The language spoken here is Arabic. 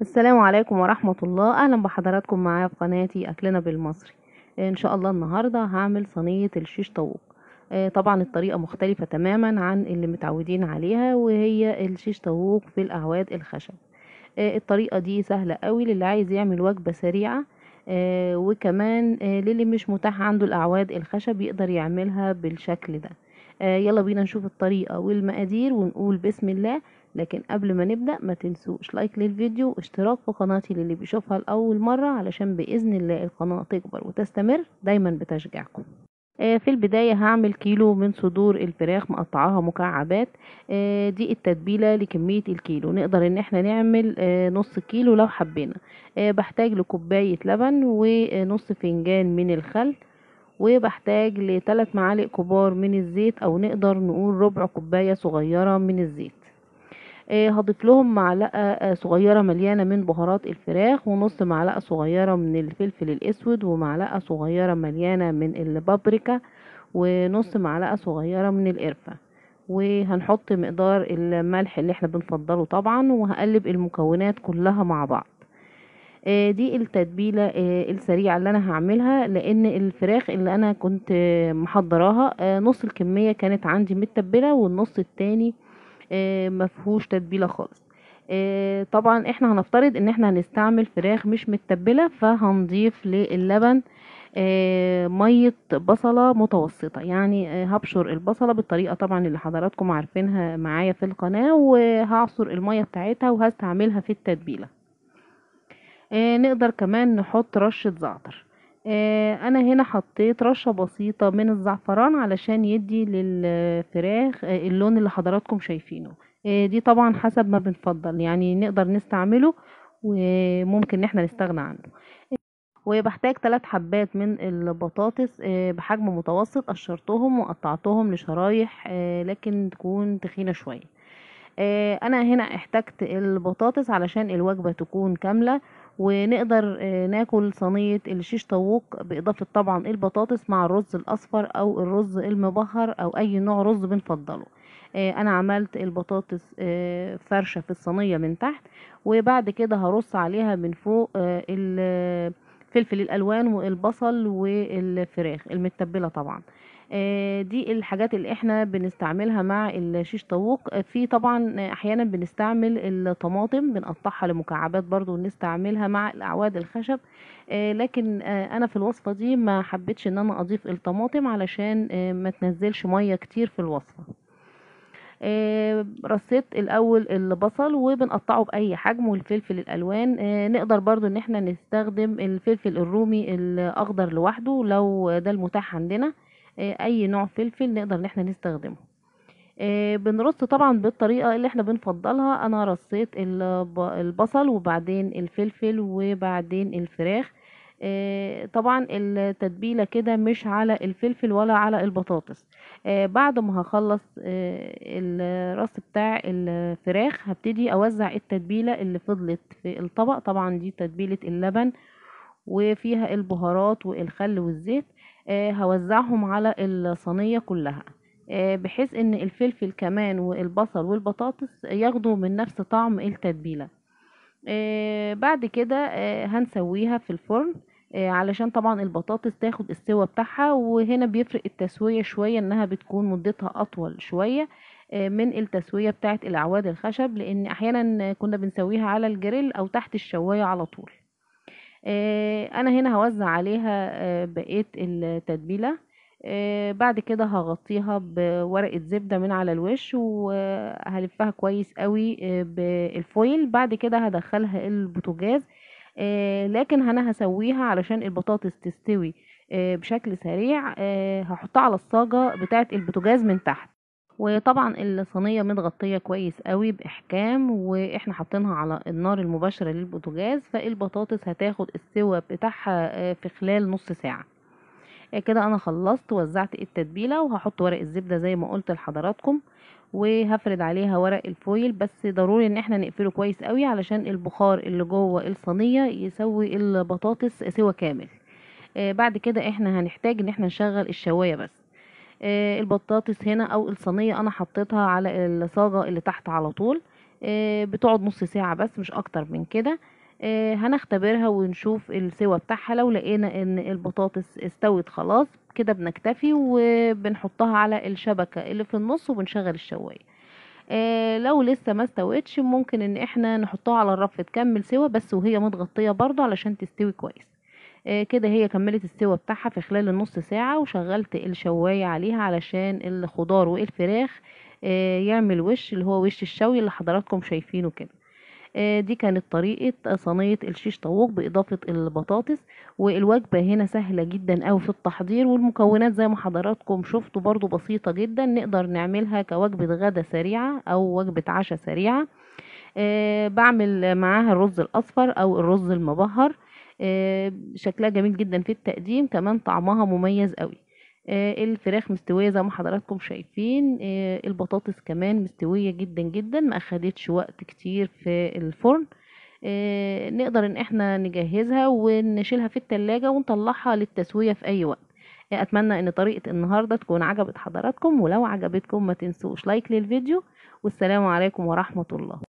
السلام عليكم ورحمة الله أهلا بحضراتكم معايا في قناتي أكلنا بالمصري إن شاء الله النهاردة هعمل صينية الشيش طاووق آه، طبعا الطريقة مختلفة تماما عن اللي متعودين عليها وهي الشيش طاووق في الأعواد الخشب آه، الطريقة دي سهلة قوي للي عايز يعمل وجبة سريعة آه، وكمان للي مش متاح عنده الأعواد الخشب يقدر يعملها بالشكل ده يلا بينا نشوف الطريقة والمقادير ونقول بسم الله لكن قبل ما نبدأ ما تنسوش لايك للفيديو واشتراك في قناتي للي بيشوفها لأول مرة علشان بإذن الله القناة تكبر وتستمر دايما بتشجيعكم آه، في البداية هعمل كيلو من صدور الفراخ مقطعاها مكعبات آه، دي التتبيلة لكمية الكيلو نقدر ان احنا نعمل آه، نص كيلو لو حبينا بحتاج لكوباية لبن ونص فنجان من الخل وبحتاج لثلاث معالق كبار من الزيت او نقدر نقول ربع كوباية صغيرة من الزيت آه، هضيف لهم معلقة آه، صغيرة مليانة من بهارات الفراخ ونص معلقة صغيرة من الفلفل الأسود ومعلقة صغيرة مليانة من البابريكا ونص معلقة صغيرة من القرفة وهنحط مقدار الملح اللي احنا بنفضله طبعا وهقلب المكونات كلها مع بعض آه، دي التتبيلة السريعة اللي انا هعملها لان الفراخ اللي انا كنت محضراها نص الكمية كانت عندي متبلة والنص التاني آه، مفهوش تتبيله خالص آه، طبعا احنا هنفترض ان احنا هنستعمل فراخ مش متبله فهنضيف للبن آه، ميه بصله متوسطه يعني هبشر البصله بالطريقه طبعا اللي حضراتكم عارفينها معايا في القناه وهعصر الميه بتاعتها وهستعملها في التتبيله نقدر كمان نحط رشه زعتر آه، انا هنا حطيت رشة بسيطة من الزعفران علشان يدي للفراخ آه، اللون اللي حضراتكم شايفينه آه، دي طبعا حسب ما بنفضل يعني نقدر نستعمله وممكن احنا نستغنى عنه وبحتاج ثلاث حبات من البطاطس بحجم متوسط قشرتهم وقطعتهم لشرايح لكن تكون تخينة شوية انا هنا احتجت البطاطس علشان الوجبة تكون كاملة ونقدر آه، ناكل صينية الشيش طاووق بإضافة طبعا البطاطس مع الرز الأصفر أو الرز المبهر أو أي نوع رز بنفضله آه، أنا عملت البطاطس آه، فرشة في الصينية من تحت وبعد كده هرص عليها من فوق فلفل الألوان والبصل والفراخ المتبلة طبعا آه، دي الحاجات اللي احنا بنستعملها مع الشيش طاووق آه، في طبعا احيانا بنستعمل الطماطم بنقطعها لمكعبات برضو ونستعملها مع الاعواد الخشب آه، لكن انا في الوصفة دي ما حبيتش ان انا اضيف الطماطم علشان ما تنزلش مية كتير في الوصفة رصيت الاول البصل وبنقطعه باي حجم والفلفل الالوان نقدر برضو ان احنا نستخدم الفلفل الرومي الاخضر لوحده لو ده المتاح عندنا آه، اي نوع فلفل نقدر ان احنا نستخدمه آه، بنرص طبعا بالطريقه اللي احنا بنفضلها انا رصيت البصل وبعدين الفلفل وبعدين الفراخ آه، طبعا التتبيله كده مش على الفلفل ولا على البطاطس بعد ما هخلص الرص بتاع الفراخ هبتدي اوزع التتبيله اللي فضلت في الطبق طبعا دي تتبيله اللبن وفيها البهارات والخل والزيت آه، هوزعهم على الصينية كلها آه، بحيث ان الفلفل كمان والبصل والبطاطس ياخدوا من نفس طعم التتبيلة آه، بعد كده هنسويها في الفرن علشان طبعا البطاطس تاخد السوا بتاعها وهنا بيفرق التسوية شوية انها بتكون مدتها اطول شوية من التسوية بتاعت الاعواد الخشب لان احيانا كنا بنسويها على الجريل او تحت الشواية على طول آه، انا هنا هوزع عليها آه، بقية التتبيلة آه، بعد كده هغطيها بورقة زبدة من على الوش وهلفها كويس قوي بالفويل بعد كده هدخلها البوتاجاز لكن انا هسويها علشان البطاطس تستوي بشكل سريع هحطها على الصاجة بتاعة البوتاجاز من تحت وطبعا الصينيه متغطيه كويس قوي باحكام واحنا حاطينها على النار المباشره للبوتاجاز فالبطاطس هتاخد السوا بتاعها آه، في خلال نص ساعه آه، كده انا خلصت وزعت التتبيله وهحط ورق الزبده زي ما قلت لحضراتكم وهفرد عليها ورق الفويل بس ضروري ان احنا نقفله كويس قوي علشان البخار اللي جوه الصينيه يسوي البطاطس سوا كامل آه، بعد كده احنا هنحتاج ان احنا نشغل الشوايه بس آه، البطاطس هنا او الصينيه انا حطيتها على الصاجه اللي تحت على طول آه، بتقعد نص ساعه بس مش اكتر من كده آه، هنختبرها ونشوف السوا بتاعها لو لقينا ان البطاطس استوت خلاص كده بنكتفي وبنحطها على الشبكه اللي في النص وبنشغل الشوايه آه لو لسه ما استوتش ممكن ان احنا نحطها على الرف تكمل سوا بس وهي متغطيه برضو علشان تستوي كويس آه، كده هي كملت السوا بتاعها في خلال النص ساعة وشغلت الشواية عليها علشان الخضار والفراخ آه، يعمل وش اللي هو وش الشوي اللي حضراتكم شايفينه كده آه، دي كانت طريقة صينية الشيش طاووق بإضافة البطاطس والوجبة هنا سهلة جدا أوي في التحضير والمكونات زي ما حضراتكم شفتوا برضو بسيطة جدا نقدر نعملها كوجبة غدا سريعة أو وجبة عشاء سريعة بعمل معاها الرز الأصفر أو الرز المبهر آه، شكلها جميل جدا في التقديم كمان طعمها مميز قوي آه، الفراخ مستوية زي ما حضراتكم شايفين آه، البطاطس كمان مستوية جدا جدا ما اخدتش وقت كتير في الفرن نقدر ان احنا نجهزها ونشيلها في التلاجة ونطلعها للتسوية في اي وقت اتمنى ان طريقة النهاردة تكون عجبت حضراتكم ولو عجبتكم ما تنسوش لايك للفيديو والسلام عليكم ورحمة الله